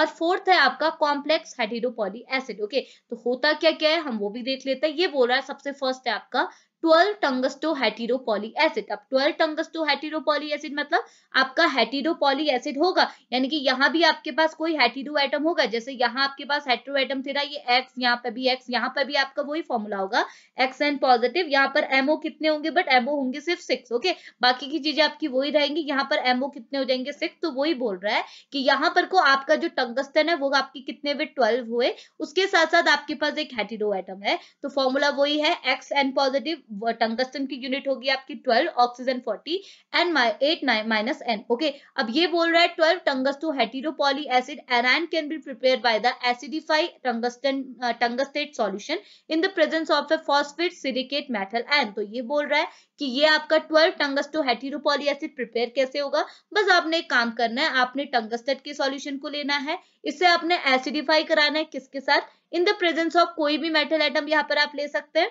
और फोर्थ है आपका कॉम्प्लेक्स हेटीरोपॉली एसिड ओके तो होता क्या क्या है हम वो भी देख लेते हैं ये बोल रहा है सबसे फर्स्ट है आपका 12 टंगस्टो हेटीरोपोलिक एसिड अब 12 टंगस्टो हेटीरोपोलिक एसिड मतलब आपका हेटीरोपोलिक एसिड होगा यानी कि यहाँ भी आपके पास कोई हेटीरो आइटम होगा जैसे यहाँ आपके पास हेटीरो एटम थी ये एक्स यहाँ पे भी एक्स यहाँ पे भी आपका वही फॉर्मूला होगा एक्स एन पॉजिटिव यहाँ पर एमओ कितने होंगे बट एमओ होंगे सिर्फ सिक्स ओके बाकी की चीजें आपकी वही रहेंगी यहाँ पर एमओ कितने हो जाएंगे सिक्स तो वही बोल रहा है कि यहाँ पर को आपका जो टंगस्टन है वो आपके कितने हुए ट्वेल्व हुए उसके साथ साथ आपके पास एक हेटीरो आइटम है तो फॉर्मूला वही है एक्स एन पॉजिटिव टंगस्टन की यूनिट होगी आपकी twelve oxygen forty and eight minus N okay अब ये बोल रहा है twelve tungsto heteropoly acid anion can be prepare by the acidify tungsten tungstate solution in the presence of a phosphate silicate metal N तो ये बोल रहा है कि ये आपका twelve tungsto heteropoly acid prepare कैसे होगा बस आपने एक काम करना है आपने टंगस्टेट के सॉल्यूशन को लेना है इससे आपने एसिडिफाई कराना है किसके साथ इन द प्रेजेंस ऑफ कोई भी मेटल एटम यहाँ पर आप ले सकते हैं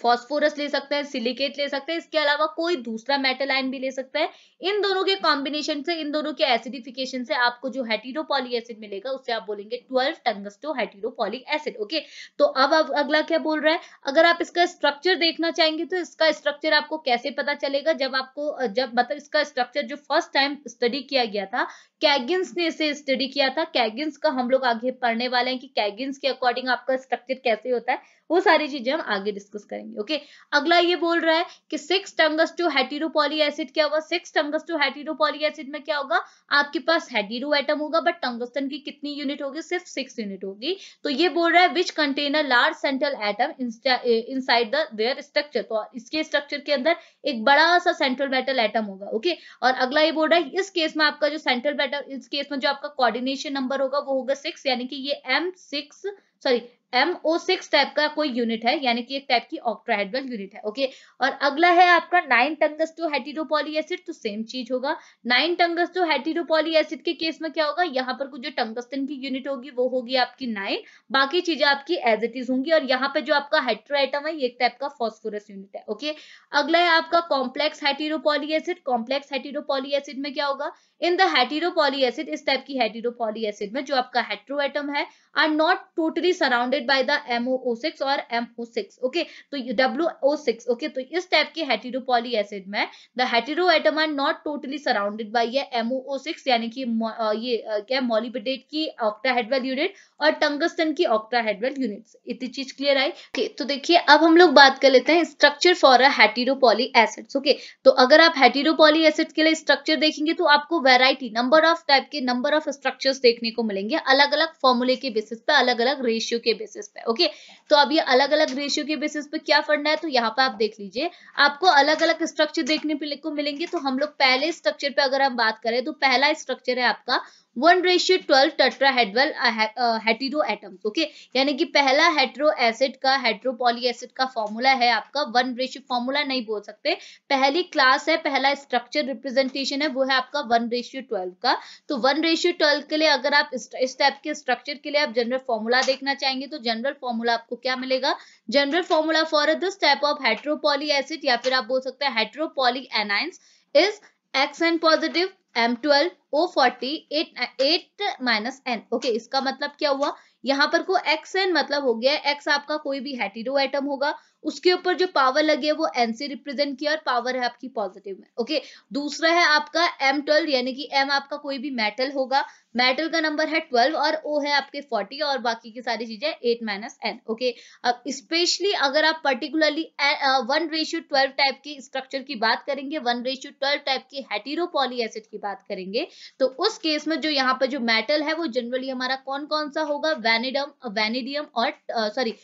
फॉस्फोरस ले सकते हैं सिलिकेट ले सकते हैं इसके अलावा कोई दूसरा मेटल आयन भी ले सकते हैं इन दोनों के कॉम्बिनेशन से इन दोनों के एसिडिफिकेशन से आपको जो हेटीरोपॉलिक एसिड मिलेगा उससे आप बोलेंगे twelve tungsto heteropolic acid okay तो अब अब अगला क्या बोल रहा है अगर आप इसका स्ट्रक्चर देखना चाहेंगे तो इसका स्ट्रक्चर आपको कैसे पता चलेगा जब आपको जब मतलब इसका स्ट्रक्चर जो फर्स्ट टाइम स्टडी किया गया था कैगिन्स ने इसे स्टडी किया था कैगिन्स का हम लोग आगे पढ़ने वाले हैं कि कैगिन्स के अकॉर्डिंग आपका स्ट्रक्चर कैसे होता है वो सारी चीजें हम आगे डिस्कस करेंगे ओके अगला ये बोल रहा है कि six tungsto heteropoly acid क्या होगा six tungsto heteropoly acid में क्या होगा आपके पास हेटीरो एटम होगा बट टंगस्टन की कितनी यूनिट होगी सिर्फ सिक्स यूनिट होगी तो ये बोल रहा है which container large central atom inside the their structure तो इसके स्ट्रक्चर के अंदर एक बड़ा सा सेंट्रल मेटल एटम होगा ओके और अगला ये बोल रहा है इस केस में आपका जो सेंट्रल मेटल इस केस में जो आपका कोऑर्डिनेशन नंबर होगा वो होगा सिक्स यानी कि ये M six sorry M O six type का कोई यूनिट है यानी कि एक टाइप की ऑक्ट्राहेड्रल यूनिट है ओके और अगला है आपका nine tungsto heteropoly acid तो सेम चीज होगा nine tungsto heteropoly acid के केस में क्या होगा यहाँ पर कुछ जो टंगस्टन की यूनिट होगी वो होगी आपकी नाइन बाकी चीजें आपकी एज इट इज होंगी और यहाँ पे जो आपका आइटम है ये एक टाइप का फॉस्फोरस यूनिट है ओके अगला है आपका complex heteropoly acid complex heteropoly acid में क्या होगा इन द हेटीरोपोली एसिड इस टाइप की हेटीरोपोली एसिड में जो आपका आइटम है are not totally surrounded protected by the MOO6 और MO6 ओके तो WO6 ओके तो इस टाइप के पॉली एसिड में the hetero atom are not totally surrounded by ये MOO6 यानी कि ये क्या मॉलिबेडेट की ऑक्टाहेड्रल यूनिट और टंगस्टन की ऑक्टाहेड्रल यूनिट इतनी चीज क्लियर आई ओके तो देखिए अब हम लोग बात कर लेते हैं structure for a poly acids okay तो अगर आप पॉली एसिड के लिए स्ट्रक्चर देखेंगे तो आपको वेराइटी नंबर ऑफ टाइप के नंबर ऑफ स्ट्रक्चर्स देखने को मिलेंगे अलग अलग फॉर्मूले के बेसिस पे अलग अलग रेशियो के बेसिस बेसिस पे ओके तो अब ये अलग अलग रेशियो के बेसिस पे क्या पढ़ना है तो यहाँ पे आप देख लीजिए आपको अलग अलग स्ट्रक्चर देखने को मिलेंगे तो हम लोग पहले स्ट्रक्चर पे अगर हम बात करें तो पहला स्ट्रक्चर है आपका one ratio twelve tetrahedral hetero atoms okay यानी कि पहला हेट्रो एसिड का हेट्रोपॉली एसिड का फॉर्मूला है आपका वन रेशियो फॉर्मूला नहीं बोल सकते पहली क्लास है पहला स्ट्रक्चर रिप्रेजेंटेशन है वो है आपका वन रेशियो ट्वेल्व का तो वन रेशियो ट्वेल्व के लिए अगर आप इस टाइप के स्ट्रक्चर के लिए आप जनरल फॉर्मूला देखना चाहेंगे तो जनरल फॉर्मूला आपको क्या मिलेगा general formula for this type of heteropoly acid या फिर आप बोल सकते हैं heteropoly anions is X N positive M twelve O forty eight eight minus N okay इसका मतलब क्या हुआ यहाँ पर को एक्स एन मतलब हो गया एक्स आपका कोई भी हेटीरो आइटम होगा उसके ऊपर जो पावर लगी है वो एन से रिप्रेजेंट किया और पावर है आपकी पॉजिटिव में ओके दूसरा है आपका एम ट्वेल्व यानी कि एम आपका कोई भी मेटल होगा मेटल का नंबर है ट्वेल्व और ओ है आपके फोर्टी और बाकी की सारी चीजें एट माइनस एन ओके अब स्पेशली अगर आप particularly one ratio twelve type की स्ट्रक्चर की बात करेंगे वन रेशियो ट्वेल्व टाइप की हेटीरो पॉली एसिड की बात करेंगे तो उस केस में जो यहाँ पर जो मेटल है वो जनरली हमारा कौन कौन सा होगा वैनिडम वैनिडियम और सॉरी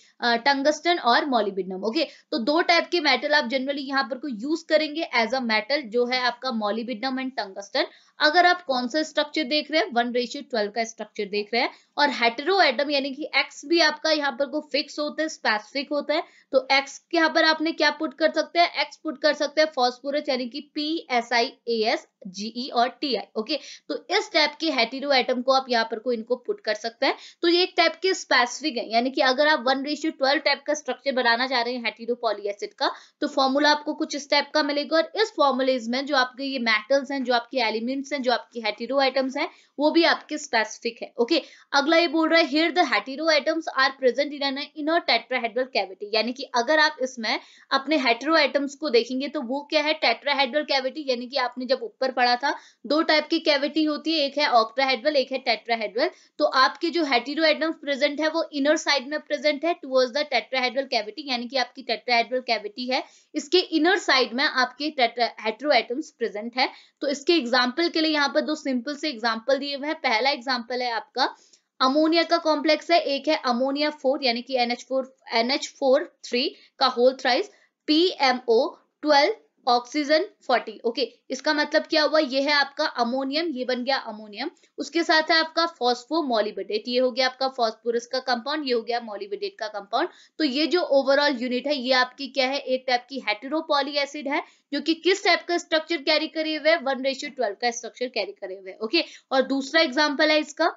टंगस्टन और मॉलिबिडनम ओके तो दो टाइप के मेटल आप जनरली यहाँ पर को यूज करेंगे एज अ मेटल जो है आपका मॉलिबिडनम एंड टंगस्टन अगर आप कौन सा स्ट्रक्चर देख रहे हैं वन रेशियो ट्वेल्व का स्ट्रक्चर देख रहे हैं और हेटेरो एटम यानी कि एक्स भी आपका यहाँ पर को फिक्स होता है स्पेसिफिक होता है तो एक्स यहाँ पर आपने क्या पुट कर सकते हैं एक्स पुट कर सकते हैं फॉस्पोरस यानी कि P S I A S GE और और टी आई ओके तो इस टाइप के हेटीरो आइटम को आप यहाँ पर को इनको पुट कर सकते हैं तो ये एक टाइप के स्पेसिफिक है यानी कि अगर आप वन रेशियो ट्वेल्व टाइप का स्ट्रक्चर बनाना चाह रहे हैं हेटीरो पॉली एसिड का तो फॉर्मूला आपको कुछ इस टाइप का मिलेगा और इस फॉर्मुलेज में जो आपके ये मेटल्स हैं जो आपके एलिमेंट्स हैं जो आपके हेटीरो आइटम्स हैं वो भी आपके स्पेसिफिक है ओके अगला ये बोल रहा है here the hetero items are present in an inner tetrahedral cavity यानी कि अगर आप इसमें अपने हेटरो आइटम्स को देखेंगे तो वो क्या है टेट्राहेड्रल कैविटी यानी कि आपने जब ऊपर पढ़ा था दो टाइप की कैविटी होती है एक है ऑक्ट्राहेड्रल एक है टेट्राहेड्रल तो आपके जो हेटीरोहेड्रम प्रेजेंट है वो इनर साइड में प्रेजेंट है टुवर्ड्स द टेट्राहेड्रल कैविटी यानी कि आपकी टेट्राहेड्रल कैविटी है इसके इनर साइड में आपके हेट्रोएटम्स प्रेजेंट है तो इसके एग्जाम्पल के लिए यहाँ पर दो सिंपल से एग्जाम्पल दिए हुए हैं पहला एग्जाम्पल है आपका अमोनिया का कॉम्प्लेक्स है एक है अमोनिया फोर यानी कि NH four NH four three का whole thrice P M O twelve oxygen 40 okay इसका मतलब क्या हुआ ये है आपका अमोनियम ये बन गया अमोनियम उसके साथ है आपका फॉस्फोमोलिबेडेट ये हो गया आपका फॉस्फोरस का कंपाउंड ये हो गया मोलिबेडेट का कंपाउंड तो ये जो ओवरऑल यूनिट है ये आपकी क्या है एक टाइप की हेटेरोपॉली एसिड है जो कि किस टाइप का स्ट्रक्चर कैरी करे हुए वन रेशियो ट्वेल्व का स्ट्रक्चर कैरी करे हुए है ओके और दूसरा एग्जाम्पल है इसका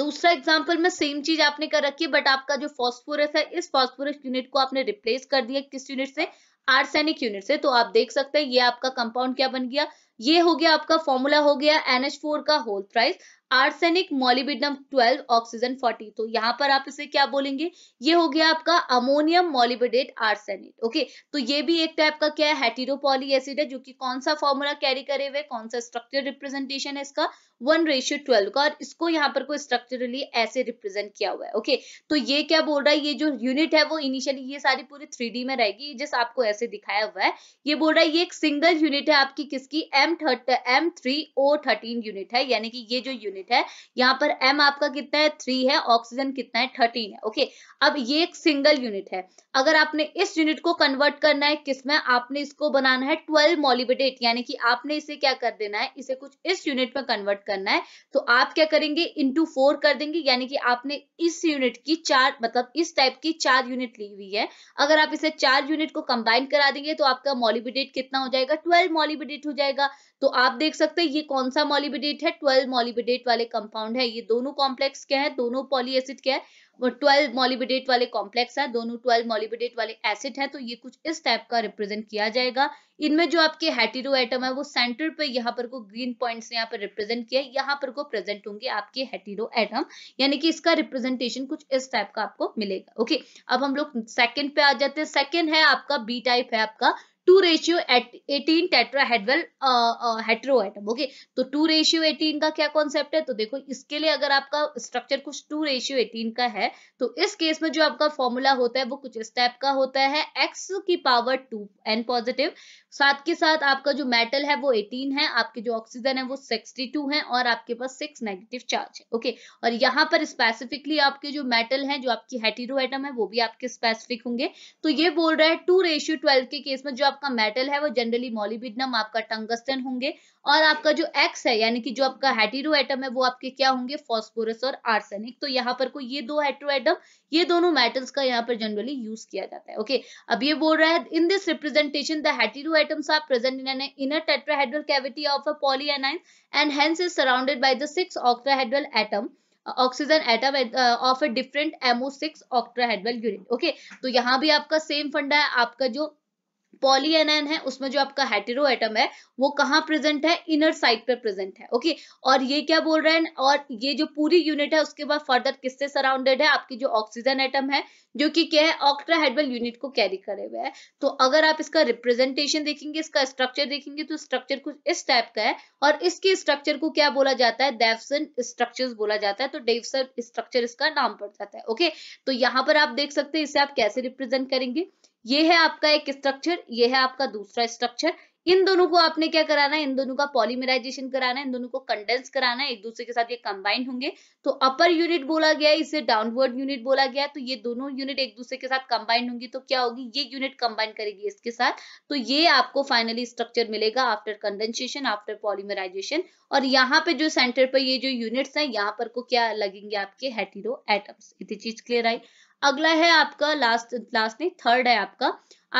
दूसरा एग्जाम्पल में सेम चीज आपने कर रखी है बट आपका जो फॉस्फोरस है इस फॉस्फोरस यूनिट को आपने रिप्लेस कर दिया किस यूनिट से आर्सेनिक यूनिट से तो आप देख सकते हैं ये आपका कंपाउंड क्या बन गया ये हो गया आपका फॉर्मूला हो गया एनएच का whole thrice arsenic molybdenum 12 oxygen 40 तो यहाँ पर आप इसे क्या बोलेंगे ये हो गया आपका अमोनियम मोलिबिडेट आर्सेनिक ओके तो ये भी एक टाइप का क्या है हेटीरोपोली एसिड है जो कि कौन सा फॉर्मूला कैरी करे हुए कौन सा स्ट्रक्चर रिप्रेजेंटेशन है इसका वन रेशियो ट्वेल्व का और इसको यहाँ पर कोई स्ट्रक्चरली ऐसे रिप्रेजेंट किया हुआ है ओके तो ये क्या बोल रहा है ये जो यूनिट है वो इनिशियली ये सारी पूरी थ्री में रहेगी जिस आपको ऐसे दिखाया हुआ है ये बोल रहा है ये एक सिंगल यूनिट है आपकी किसकी एम थर्ट M three O thirteen unit है यानी कि ये जो यूनिट यूनिट है यहाँ पर एम आपका कितना है थ्री है ऑक्सीजन कितना है थर्टीन है ओके अब ये एक सिंगल यूनिट है अगर आपने इस यूनिट को कन्वर्ट करना है किसमें आपने इसको बनाना है ट्वेल्व मोलिबेडेट यानी कि आपने इसे क्या कर देना है इसे कुछ इस यूनिट में कन्वर्ट करना है तो आप क्या करेंगे इंटू फोर कर देंगे यानी कि आपने इस यूनिट की चार मतलब इस टाइप की चार यूनिट ली हुई है अगर आप इसे चार यूनिट को कंबाइन करा देंगे तो आपका मॉलिबिडेट कितना हो जाएगा ट्वेल्व मॉलिबिडेट हो जाएगा तो आप देख सकते हैं ये कौन सा मॉलिबिडेट है ट्वेल्व मॉलिबिडेट वाले कंपाउंड है ये दोनों कॉम्प्लेक्स क्या है दोनों पॉली एसिड क्या है ट्वेल्व मॉलिबिडेट वाले कॉम्प्लेक्स है दोनों ट्वेल्व मॉलिबिडेट वाले एसिड है तो ये कुछ इस टाइप का रिप्रेजेंट किया जाएगा इनमें जो आपके हेटेरो एटम है वो सेंटर पे यहाँ पर को ग्रीन पॉइंट्स ने यहाँ पर रिप्रेजेंट किया है यहाँ पर को प्रेजेंट होंगे आपके हेटेरो एटम यानी कि इसका रिप्रेजेंटेशन कुछ इस टाइप का आपको मिलेगा ओके अब हम लोग सेकेंड पे आ जाते हैं सेकंड है आपका बी टाइप है आपका two ratio eighteen tetrahedral hetero atom okay तो टू रेशियो एटीन का क्या कॉन्सेप्ट है तो देखो इसके लिए अगर आपका स्ट्रक्चर कुछ टू रेशियो एटीन का है तो इस केस में जो आपका फॉर्मूला होता है वो कुछ इस टाइप का होता है एक्स की पावर टू एन पॉजिटिव साथ के साथ आपका जो मेटल है वो 18 है आपके जो ऑक्सीजन है वो 62 है और आपके पास सिक्स नेगेटिव चार्ज है ओके और यहाँ पर स्पेसिफिकली आपके जो मेटल है जो आपकी हेटीरो एटम है वो भी आपके स्पेसिफिक होंगे तो ये बोल रहा है टू रेशियो ट्वेल्व के केस में जो आप आपका मेटल है वो जनरली मोलिबिडनम आपका टंगस्टन होंगे और आपका जो एक्स है यानी कि जो आपका हेटीरो एटम है वो आपके क्या होंगे फॉस्फोरस और आर्सेनिक तो यहाँ पर कोई ये दो हेट्रो एटम ये दोनों मेटल्स का यहाँ पर जनरली यूज किया जाता है ओके अब ये बोल रहा है in this representation the hetero atoms are present in an inner tetrahedral cavity of a poly anion and hence is surrounded by the six octahedral atom oxygen atom of a different MO six octahedral unit okay तो यहाँ भी आपका सेम फंडा है आपका जो पॉलीएनएन है उसमें जो आपका हेटेरो एटम है वो कहाँ प्रेजेंट है इनर साइड पे प्रेजेंट है ओके और ये क्या बोल रहे हैं और ये जो पूरी यूनिट है उसके बाद फर्दर किससे सराउंडेड है आपकी जो ऑक्सीजन एटम है जो कि क्या है ऑक्ट्राहेडबल यूनिट को कैरी करे हुए है तो अगर आप इसका रिप्रेजेंटेशन देखेंगे इसका स्ट्रक्चर देखेंगे तो स्ट्रक्चर कुछ इस टाइप का है और इसके स्ट्रक्चर को क्या बोला जाता है डेवसन स्ट्रक्चर बोला जाता है तो डेवसन स्ट्रक्चर इसका नाम पड़ जाता है ओके तो यहाँ पर आप देख सकते हैं इसे आप कैसे रिप्रेजेंट करेंगे ये है आपका एक स्ट्रक्चर ये है आपका दूसरा स्ट्रक्चर इन दोनों को आपने क्या कराना है इन दोनों का पॉलीमराइजेशन कराना है इन दोनों को कंडेंस कराना है एक दूसरे के साथ ये कंबाइन होंगे तो अपर यूनिट बोला गया है इसे डाउनवर्ड यूनिट बोला गया है तो ये दोनों यूनिट एक दूसरे के साथ कंबाइन होंगी तो क्या होगी ये यूनिट कंबाइन करेगी इसके साथ तो ये आपको फाइनली स्ट्रक्चर मिलेगा आफ्टर कंडेंसेशन आफ्टर पॉलीमराइजेशन और यहाँ पे जो सेंटर पर ये जो यूनिट्स है यहाँ पर को क्या लगेंगे आपके हेटीरो एटम्स इतनी चीज क्लियर आई अगला है आपका लास्ट लास्ट नहीं थर्ड है आपका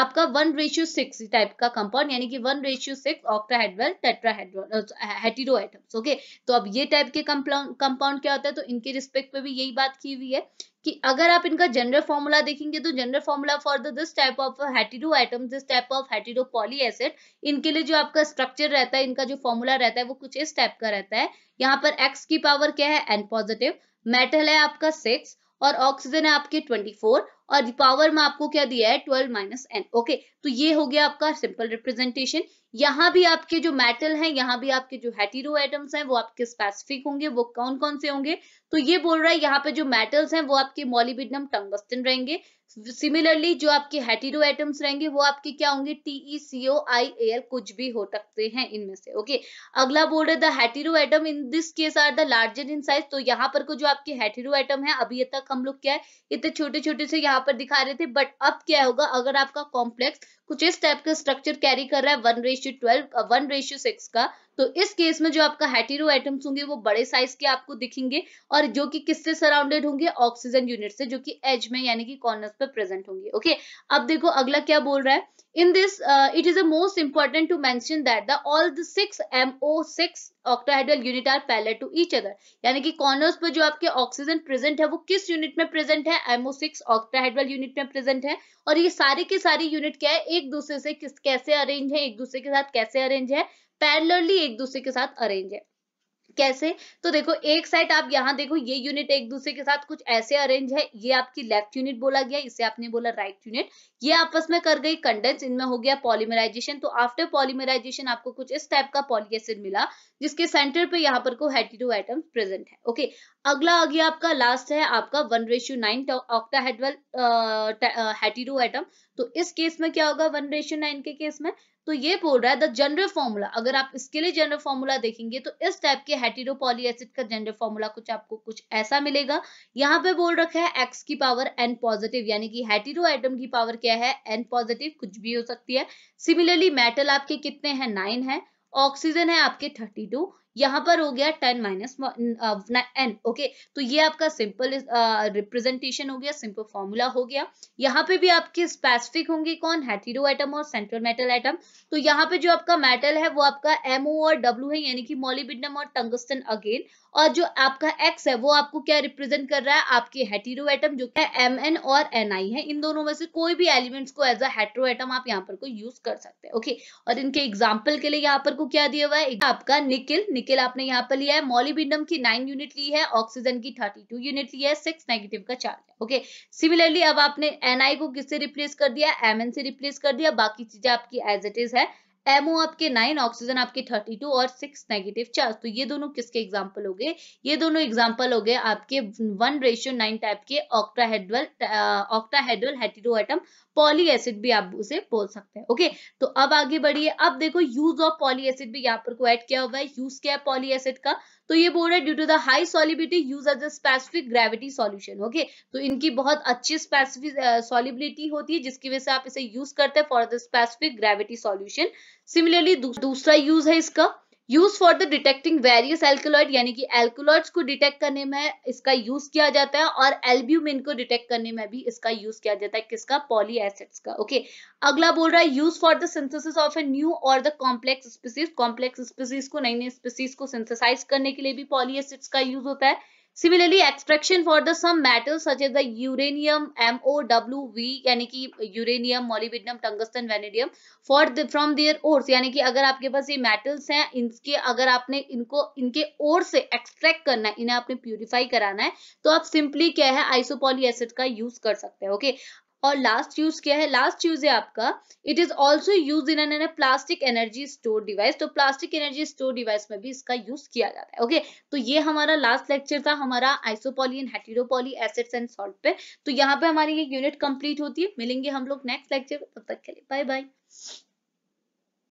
आपका वन रेशियो सिक्स टाइप का कंपाउंड यानी कि one ratio six octahedral tetrahedral items okay तो अब ये टाइप के कंपाउंड क्या होता है तो इनके रिस्पेक्ट पे भी यही बात की हुई है कि अगर आप इनका जनरल फॉर्मूला देखेंगे तो general formula for the this type of hetero atom this type of hetero poly acid इनके लिए जो आपका स्ट्रक्चर रहता है इनका जो फॉर्मूला रहता है वो कुछ इस टाइप का रहता है यहाँ पर एक्स की पावर क्या है एन पॉजिटिव मेटल है आपका सिक्स और ऑक्सीजन है आपके 24 और पावर में आपको क्या दिया है 12 माइनस एन ओके तो ये हो गया आपका सिंपल रिप्रेजेंटेशन यहाँ भी आपके जो मेटल हैं यहाँ भी आपके जो हेटीरो एटम्स हैं वो आपके स्पेसिफिक होंगे वो कौन कौन से होंगे तो ये बोल रहा है यहाँ पे जो मेटल्स हैं वो आपके मोलिबिडनम टंगस्टन रहेंगे सिमिलरली जो आपके हेटीरो एटम्स रहेंगे वो आपके क्या होंगे टीई सीओ आई एल कुछ भी हो सकते हैं इनमें से ओके अगला बोल रहे the hetero atom in this case are the larger in size तो यहाँ पर को जो आपके हेटीरो एटम है अभी तक हम लोग क्या है इतने छोटे छोटे से यहाँ पर दिखा रहे थे बट अब क्या होगा अगर आपका कॉम्प्लेक्स कुछ इस टाइप का स्ट्रक्चर कैरी कर रहा है one ratio twelve one ratio six का तो इस केस में जो आपका हेटीरो एटम्स होंगे वो बड़े साइज के आपको दिखेंगे और जो कि किससे सराउंडेड होंगे ऑक्सीजन यूनिट से जो कि एज में यानी कि कॉर्नर्स पर प्रेजेंट होंगे ओके अब देखो अगला क्या बोल रहा है in this it is a most most to mention that that the six the six six octahedral unit are parallel to each other यानी कि कॉर्नर्स पर जो आपके ऑक्सीजन प्रेजेंट है वो किस यूनिट में प्रेजेंट है सिक्स octahedral यूनिट में प्रेजेंट है और ये सारे के सारे यूनिट क्या है एक दूसरे से किस कैसे अरेंज है एक दूसरे के साथ कैसे अरेंज है पैरलरली एक दूसरे के साथ अरेंज है कैसे तो देखो एक साइड आप यहाँ देखो ये यूनिट एक दूसरे के साथ कुछ ऐसे अरेंज है ये आपकी लेफ्ट यूनिट बोला गया इसे आपने बोला राइट यूनिट ये आपस में कर गई कंडेंस इनमें हो गया पॉलीमराइजेशन तो आफ्टर पॉलीमराइजेशन आपको कुछ इस टाइप का पॉलीएसिड मिला जिसके सेंटर पे यहाँ पर को हेटिडो एटम्स प्रेजेंट है ओके अगला आ गया आपका लास्ट है आपका one ratio nine octahedral hetero atom तो इस केस में क्या होगा वन रेशियो नाइन के केस में तो ये बोल रहा है द जनरल फॉर्मूला अगर आप इसके लिए जनरल फॉर्मूला देखेंगे तो इस टाइप के हेटीरोपोली एसिड का जनरल फॉर्मूला कुछ आपको कुछ ऐसा मिलेगा यहाँ पे बोल रखा है एक्स की पावर एन पॉजिटिव यानी कि हेटीरो आइटम की पावर क्या है एन पॉजिटिव कुछ भी हो सकती है सिमिलरली मेटल आपके कितने हैं नाइन है ऑक्सीजन है आपके थर्टी टू यहाँ पर हो गया टेन माइनस एन ओके तो ये आपका सिंपल रिप्रेजेंटेशन हो गया सिंपल फॉर्मूला हो गया यहाँ पे भी आपके स्पेसिफिक होंगे कौन हेटीरो एटम और सेंट्रल मेटल एटम तो यहाँ पे जो आपका मेटल है वो आपका एमओ और डब्ल्यू है यानी कि मोलिबिडम और टंगस्टन अगेन और जो आपका एक्स है वो आपको क्या रिप्रेजेंट कर रहा है आपके हेटीरो एटम जो कि एम एन और एन आई है इन दोनों में से कोई भी एलिमेंट्स को एज अ हेट्रो एटम आप यहाँ पर को यूज कर सकते हैं ओके और इनके एग्जाम्पल के लिए यहाँ पर को क्या दिया हुआ है आपका निकिल निकिल आपने यहाँ पर लिया है मॉलिबिडम की नाइन यूनिट ली है ऑक्सीजन की थर्टी टू यूनिट ली है सिक्स नेगेटिव का चार्ज है ओके सिमिलरली अब आपने एनआई को किससे रिप्लेस कर दिया एम से रिप्लेस कर दिया बाकी चीजें आपकी एज इट इज है एमओ आपके नाइन ऑक्सीजन आपके थर्टी टू और सिक्स नेगेटिव चार्ज तो ये दोनों किसके एग्जाम्पल हो गए ये दोनों एग्जाम्पल हो गए आपके वन रेशियो नाइन टाइप के octahedral octahedral hetero atom poly acid भी आप उसे बोल सकते हैं ओके तो अब आगे बढ़िए अब देखो यूज ऑफ पॉली एसिड भी यहाँ पर को क्वाइट किया हुआ है यूज क्या है पॉली एसिड का तो ये बोल रहा है due to the high solubility use as a specific gravity solution okay तो इनकी बहुत अच्छी स्पेसिफिक सॉलिबिलिटी होती है जिसकी वजह से आप इसे यूज करते हैं for the specific gravity solution similarly दूसरा यूज है इसका use for the detecting various alkaloid यानी कि एल्कोलॉइड्स को डिटेक्ट करने में इसका यूज किया जाता है और एल्ब्यूमिन को डिटेक्ट करने में भी इसका यूज किया जाता है किसका पॉली एसिड्स का ओके okay. अगला बोल रहा है use for the synthesis of a new और the complex species complex species को नई नई स्पीसीज को सिंथेसाइज करने के लिए भी पॉली एसिड्स का यूज होता है similarly extraction for the some metal such as the uranium M O W V यानी कि uranium molybdenum tungsten vanadium for from their ores यानी कि अगर आपके पास ये मेटल्स हैं इनके अगर आपने इनको इनके ओर से एक्सट्रैक्ट करना है इन्हें आपने प्यूरिफाई कराना है तो आप सिंपली क्या है आइसोपॉली एसिड का यूज कर सकते हैं ओके और लास्ट यूज क्या है लास्ट यूज है आपका it is also use in an plastic energy store device तो प्लास्टिक एनर्जी स्टोर डिवाइस में भी इसका यूज किया जाता है ओके okay? तो ये हमारा लास्ट लेक्चर था हमारा isopoly and heteropoly acids and salt पे तो यहाँ पे हमारी ये यूनिट कंप्लीट होती है मिलेंगे हम लोग नेक्स्ट लेक्चर तब तक के लिए बाय बाय